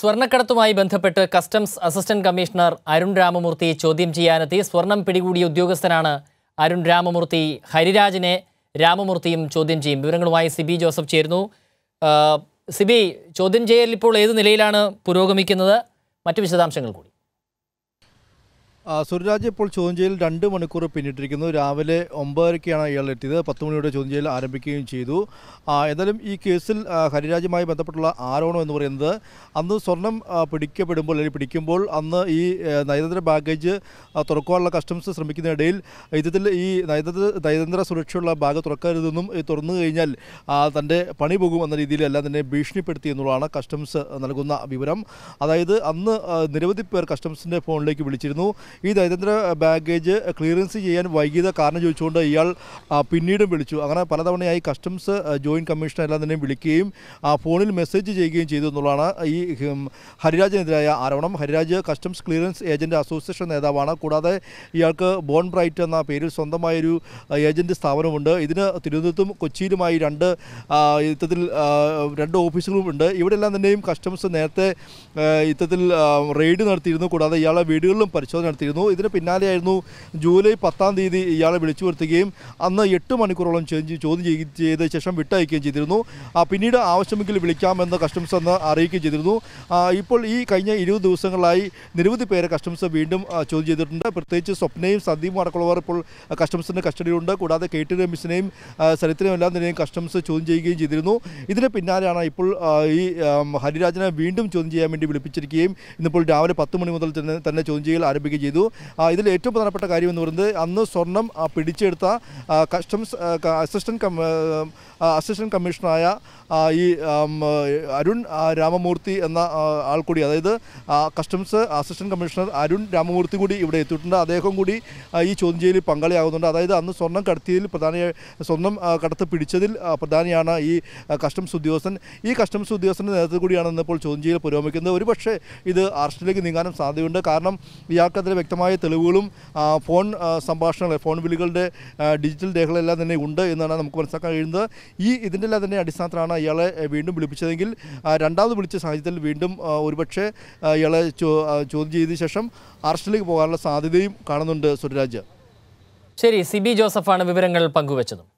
സ്വർണ്ണക്കടത്തുമായി ബന്ധപ്പെട്ട് customs assistant commissioner Arun Ramamoorthy ചോദ്യം ചെയ്യാനെത്തി സ്വർണം പിടികൂടിയ ഉദ്യോഗസ്ഥനാണ് അരുൺ രാമമൂർത്തി ഹരിരാജിനെ രാമമൂർത്തിയും ചോദ്യം ചെയ്യും വിവരങ്ങളുമായി സിബി ജോസഫ് ചേരുന്നു സിബി ചോദ്യം ചെയ്യൽ ഇപ്പോൾ ഏത് നിലയിലാണ് പുരോഗമിക്കുന്നത് മറ്റു വിശദാംശങ്ങൾ കൂടി സുരരാജ് ഇപ്പോൾ ചോദ്യം ചെയ്യൽ രണ്ട് മണിക്കൂർ പിന്നിട്ടിരിക്കുന്നു രാവിലെ ഒമ്പതരയ്ക്കാണ് ഇയാൾ എത്തിയത് പത്ത് മണിയോടെ ചോദ്യം ചെയ്യൽ ആരംഭിക്കുകയും ചെയ്തു എന്നാലും ഈ കേസിൽ ഹരിരാജുമായി ബന്ധപ്പെട്ടുള്ള ആരോപണം എന്ന് പറയുന്നത് അന്ന് സ്വർണം പിടിക്കപ്പെടുമ്പോൾ അല്ലെങ്കിൽ പിടിക്കുമ്പോൾ അന്ന് ഈ നയതന്ത്ര ബാഗേജ് തുറക്കുവാനുള്ള കസ്റ്റംസ് ശ്രമിക്കുന്നതിനിടയിൽ ഇത്തരത്തിൽ ഈ നയതന്ത്ര നയതന്ത്ര സുരക്ഷയുള്ള ബാഗ് തുറക്കരുതെന്നും തുറന്നു കഴിഞ്ഞാൽ തൻ്റെ പണി പോകും എന്ന രീതിയിലല്ല തന്നെ ഭീഷണിപ്പെടുത്തി എന്നുള്ളതാണ് കസ്റ്റംസ് നൽകുന്ന വിവരം അതായത് അന്ന് നിരവധി പേർ കസ്റ്റംസിൻ്റെ ഫോണിലേക്ക് വിളിച്ചിരുന്നു ഈ നയതന്ത്ര ബാഗേജ് ക്ലിയറൻസ് ചെയ്യാൻ വൈകിയത് കാരണം ചോദിച്ചുകൊണ്ട് ഇയാൾ പിന്നീടും വിളിച്ചു അങ്ങനെ പലതവണയായി കസ്റ്റംസ് ജോയിൻറ്റ് കമ്മീഷണർ എല്ലാം തന്നെ വിളിക്കുകയും ഫോണിൽ മെസ്സേജ് ചെയ്യുകയും ചെയ്തു എന്നുള്ളതാണ് ഈ ഹരിരാജിനെതിരായ ആരോപണം Hariraj customs clearance agent association നേതാവാണ് കൂടാതെ ഇയാൾക്ക് ബോൺ ബ്രൈറ്റ് എന്ന പേരിൽ സ്വന്തമായൊരു ഏജൻറ്റ് സ്ഥാപനമുണ്ട് ഇതിന് തിരുവനന്തപുരത്തും കൊച്ചിയിലുമായി രണ്ട് യുദ്ധത്തിൽ രണ്ട് ഉണ്ട് ഇവിടെയെല്ലാം തന്നെയും കസ്റ്റംസ് നേരത്തെ യുദ്ധത്തിൽ റെയ്ഡ് നടത്തിയിരുന്നു കൂടാതെ ഇയാളെ വീടുകളിലും പരിശോധന നടത്തി നടത്തിയിരുന്നു ഇതിന് പിന്നാലെയായിരുന്നു ജൂലൈ പത്താം തീയതി ഇയാളെ വിളിച്ചു വരുത്തുകയും അന്ന് എട്ട് മണിക്കൂറോളം ചോദ്യം ചെയ്ത ശേഷം വിട്ടയക്കുകയും ചെയ്തിരുന്നു പിന്നീട് ആവശ്യമെങ്കിൽ വിളിക്കാമെന്ന് കസ്റ്റംസ് അന്ന് അറിയിക്കുകയും ചെയ്തിരുന്നു ഇപ്പോൾ ഈ കഴിഞ്ഞ ഇരുപത് ദിവസങ്ങളായി നിരവധി പേരെ കസ്റ്റംസ് വീണ്ടും ചോദ്യം ചെയ്തിട്ടുണ്ട് പ്രത്യേകിച്ച് സ്വപ്നയും സന്ദീപും അടക്കമുള്ളവർ ഇപ്പോൾ കസ്റ്റംസിൻ്റെ കസ്റ്റഡിയിലുണ്ട് കൂടാതെ കെ ടി രമേശിനെയും സരിത്തിനെയും എല്ലാം തന്നെയും കസ്റ്റംസ് ചോദ്യം ചെയ്യുകയും ചെയ്തിരുന്നു ഇതിന് പിന്നാലെയാണ് ഇപ്പോൾ ഈ ഹരിരാജനെ വീണ്ടും ചോദ്യം ചെയ്യാൻ വേണ്ടി വിളിപ്പിച്ചിരിക്കുകയും ഇന്നിപ്പോൾ രാവിലെ പത്ത് മണി മുതൽ തന്നെ തന്നെ ചോദ്യം ചെയ്യൽ ആരംഭിക്കുകയും ചെയ്തു ഇതിൽ ഏറ്റവും പ്രധാനപ്പെട്ട കാര്യം എന്ന് പറയുന്നത് അന്ന് സ്വർണം പിടിച്ചെടുത്ത കസ്റ്റംസ് അസിസ്റ്റൻറ്റ് അസിസ്റ്റൻറ്റ് കമ്മീഷണറായ ഈ അരുൺ രാമമൂർത്തി എന്ന ആൾ കൂടി അതായത് customs assistant commissioner Arun Ramamoorthy കൂടി ഇവിടെ എത്തിയിട്ടുണ്ട് അദ്ദേഹം കൂടി ഈ ചോദ്യം ചെയ്യലിൽ പങ്കാളിയാകുന്നുണ്ട് അതായത് അന്ന് സ്വർണം കടത്തിയതിൽ പ്രധാന സ്വർണം കടത്ത് പിടിച്ചതിൽ പ്രധാനിയാണ് ഈ കസ്റ്റംസ് ഉദ്യോഗസ്ഥൻ ഈ കസ്റ്റംസ് ഉദ്യോഗസ്ഥൻ്റെ നേതൃത്വത്തിൽ കൂടിയാണ് ഇന്നിപ്പോൾ ചോദ്യം ചെയ്യൽ പുരോഗമിക്കുന്നത് ഒരുപക്ഷേ ഇത് അറസ്റ്റിലേക്ക് നീങ്ങാനും സാധ്യതയുണ്ട് കാരണം ഇയാൾക്കെതിരെ വ്യക്തമായ തെളിവുകളും ഫോൺ സംഭാഷണങ്ങൾ ഫോൺ വിളികളുടെ ഡിജിറ്റൽ രേഖകളെല്ലാം തന്നെ ഉണ്ട് എന്നാണ് നമുക്ക് മനസ്സിലാക്കാൻ കഴിയുന്നത് ഈ ഇതിൻ്റെ എല്ലാം തന്നെ അടിസ്ഥാനത്തിലാണ് ഇയാളെ വീണ്ടും വിളിപ്പിച്ചതെങ്കിൽ രണ്ടാമത് വിളിച്ച സാഹചര്യത്തിൽ വീണ്ടും ഒരുപക്ഷെ ഇയാളെ ചോദ്യം ചെയ്ത ശേഷം അറസ്റ്റിലേക്ക് പോകാനുള്ള സാധ്യതയും കാണുന്നുണ്ട് സുരരാജ് ശരി സിബി ജോസഫാണ് വിവരങ്ങൾ പങ്കുവച്ചതും